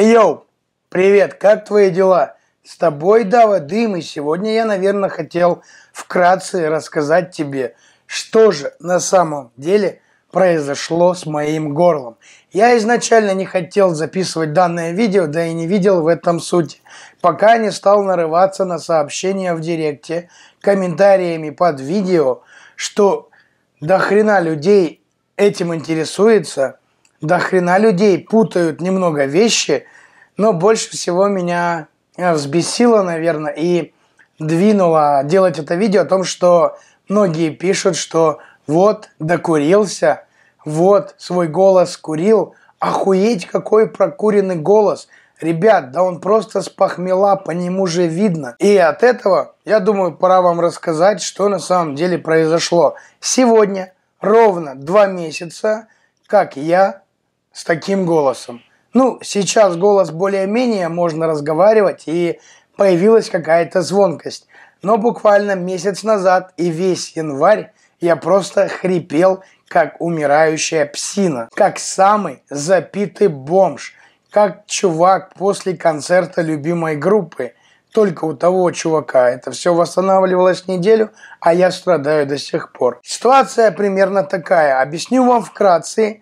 Йоу, привет, как твои дела? С тобой, Дава Дым, и сегодня я, наверное, хотел вкратце рассказать тебе, что же на самом деле произошло с моим горлом. Я изначально не хотел записывать данное видео, да и не видел в этом сути, пока не стал нарываться на сообщения в директе, комментариями под видео, что до хрена людей этим интересуется – до хрена людей путают немного вещи, но больше всего меня э, взбесило, наверное, и двинуло делать это видео о том, что многие пишут, что вот докурился, вот свой голос курил, охуеть какой прокуренный голос. Ребят, да он просто с по нему же видно. И от этого, я думаю, пора вам рассказать, что на самом деле произошло. Сегодня ровно два месяца, как я с таким голосом. Ну, сейчас голос более-менее, можно разговаривать, и появилась какая-то звонкость. Но буквально месяц назад и весь январь я просто хрипел, как умирающая псина, как самый запитый бомж, как чувак после концерта любимой группы. Только у того чувака это все восстанавливалось неделю, а я страдаю до сих пор. Ситуация примерно такая. Объясню вам вкратце,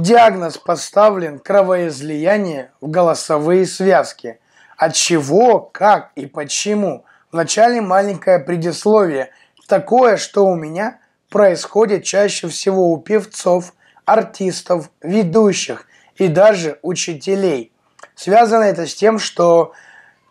Диагноз поставлен кровоизлияние в голосовые связки. От чего, как и почему? Вначале маленькое предисловие, такое, что у меня происходит чаще всего у певцов, артистов, ведущих и даже учителей. Связано это с тем, что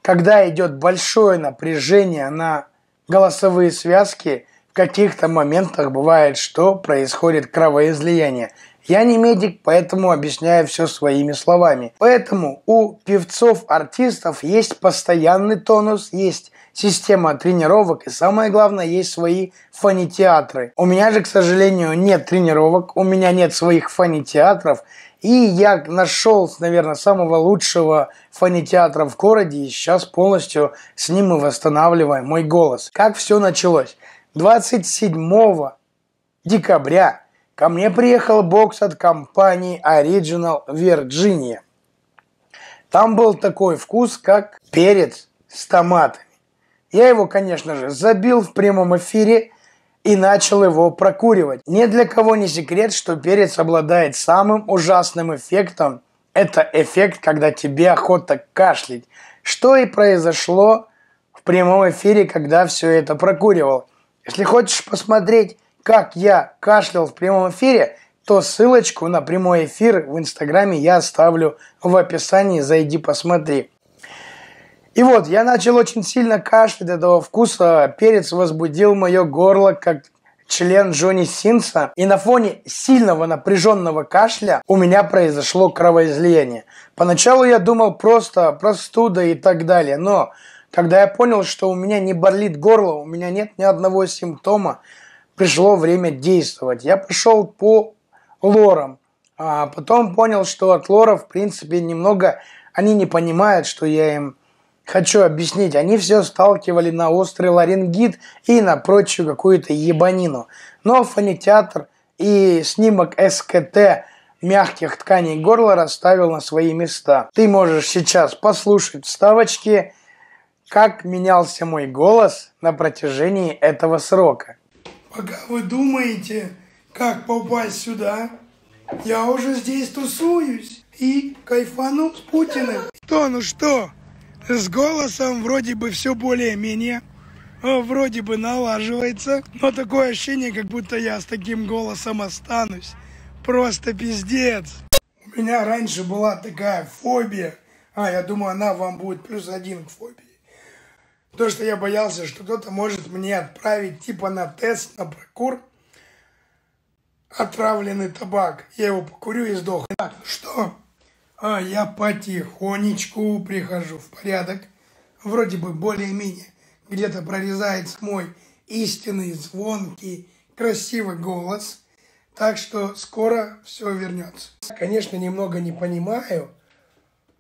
когда идет большое напряжение на голосовые связки, в каких-то моментах бывает, что происходит кровоизлияние – я не медик, поэтому объясняю все своими словами. Поэтому у певцов-артистов есть постоянный тонус, есть система тренировок и самое главное есть свои фанитеатры. У меня же, к сожалению, нет тренировок, у меня нет своих фанитеатров. И я нашел, наверное, самого лучшего фанитеатра в городе, и сейчас полностью с ним мы восстанавливаем мой голос. Как все началось? 27 декабря Ко мне приехал бокс от компании Original Virginia. Там был такой вкус, как перец с томатами. Я его, конечно же, забил в прямом эфире и начал его прокуривать. Ни для кого не секрет, что перец обладает самым ужасным эффектом. Это эффект, когда тебе охота кашлять. Что и произошло в прямом эфире, когда все это прокуривал. Если хочешь посмотреть как я кашлял в прямом эфире, то ссылочку на прямой эфир в Инстаграме я оставлю в описании, зайди посмотри. И вот, я начал очень сильно кашлять этого вкуса, перец возбудил мое горло, как член Джонни Синса, и на фоне сильного напряженного кашля у меня произошло кровоизлияние. Поначалу я думал просто простуда и так далее, но когда я понял, что у меня не болит горло, у меня нет ни одного симптома, пришло время действовать. Я пошел по лорам, а потом понял, что от лоров, в принципе, немного они не понимают, что я им хочу объяснить. Они все сталкивали на острый ларингит и на прочую какую-то ебанину. Но фонетеатр и снимок СКТ мягких тканей горла расставил на свои места. Ты можешь сейчас послушать вставочки, как менялся мой голос на протяжении этого срока. Пока вы думаете, как попасть сюда, я уже здесь тусуюсь и кайфану с Путиным. То, ну что, с голосом вроде бы все более-менее, а вроде бы налаживается, но такое ощущение, как будто я с таким голосом останусь. Просто пиздец. У меня раньше была такая фобия, а я думаю, она вам будет плюс один к фобии то, что я боялся, что кто-то может мне отправить типа на тест, на прокур отравленный табак. Я его покурю и сдохну. Так, ну что? А я потихонечку прихожу в порядок. Вроде бы более-менее. Где-то прорезается мой истинный, звонкий, красивый голос. Так что скоро все вернется. Конечно, немного не понимаю,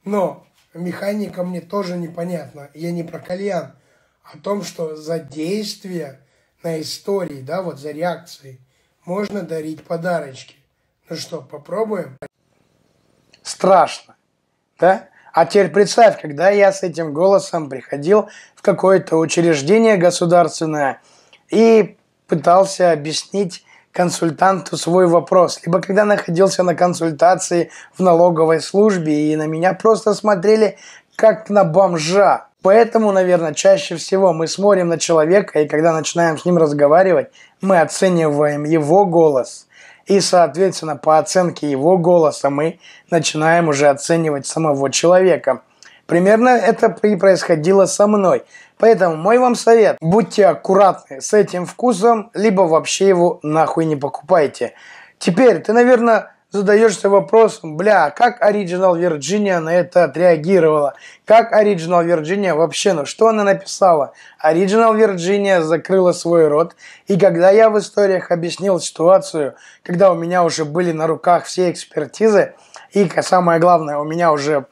но механика мне тоже непонятна. Я не про кальян о том, что за действия на истории, да, вот за реакции можно дарить подарочки. Ну что, попробуем? Страшно, да? А теперь представь, когда я с этим голосом приходил в какое-то учреждение государственное и пытался объяснить консультанту свой вопрос, либо когда находился на консультации в налоговой службе и на меня просто смотрели как на бомжа. Поэтому, наверное, чаще всего мы смотрим на человека, и когда начинаем с ним разговаривать, мы оцениваем его голос. И, соответственно, по оценке его голоса мы начинаем уже оценивать самого человека. Примерно это и происходило со мной. Поэтому мой вам совет, будьте аккуратны с этим вкусом, либо вообще его нахуй не покупайте. Теперь ты, наверное, задаешься вопросом, бля, как Original Virginia на это отреагировала? Как Original Virginia вообще, ну что она написала? Original Virginia закрыла свой рот, и когда я в историях объяснил ситуацию, когда у меня уже были на руках все экспертизы, и самое главное, у меня уже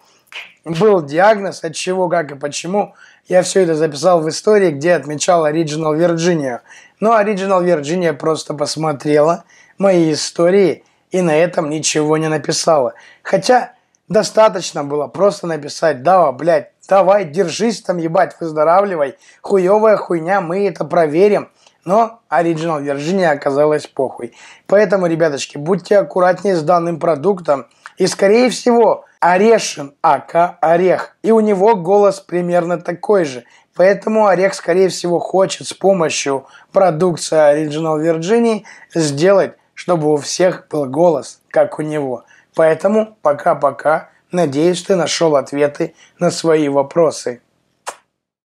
был диагноз, от чего, как и почему, я все это записал в истории, где отмечал Original Virginia. Но Original Virginia просто посмотрела мои истории – и на этом ничего не написала. Хотя достаточно было просто написать «Дава, блядь, давай, держись там, ебать, выздоравливай, хуевая хуйня, мы это проверим». Но оригинал Virginia оказалась похуй. Поэтому, ребяточки, будьте аккуратнее с данным продуктом. И, скорее всего, Орешин, А.К. Орех. И у него голос примерно такой же. Поэтому Орех, скорее всего, хочет с помощью продукции Original Virginia сделать чтобы у всех был голос, как у него. Поэтому пока-пока, надеюсь, ты нашел ответы на свои вопросы.